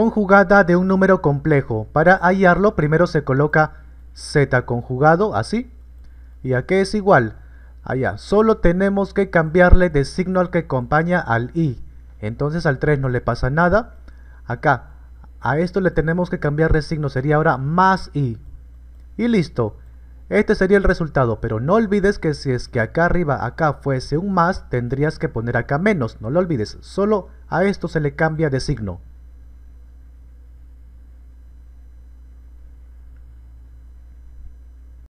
conjugada de un número complejo. Para hallarlo primero se coloca z conjugado, así. ¿Y a qué es igual? Allá, solo tenemos que cambiarle de signo al que acompaña al i. Entonces al 3 no le pasa nada. Acá, a esto le tenemos que cambiar de signo, sería ahora más i. Y listo. Este sería el resultado, pero no olvides que si es que acá arriba, acá fuese un más, tendrías que poner acá menos, no lo olvides, solo a esto se le cambia de signo.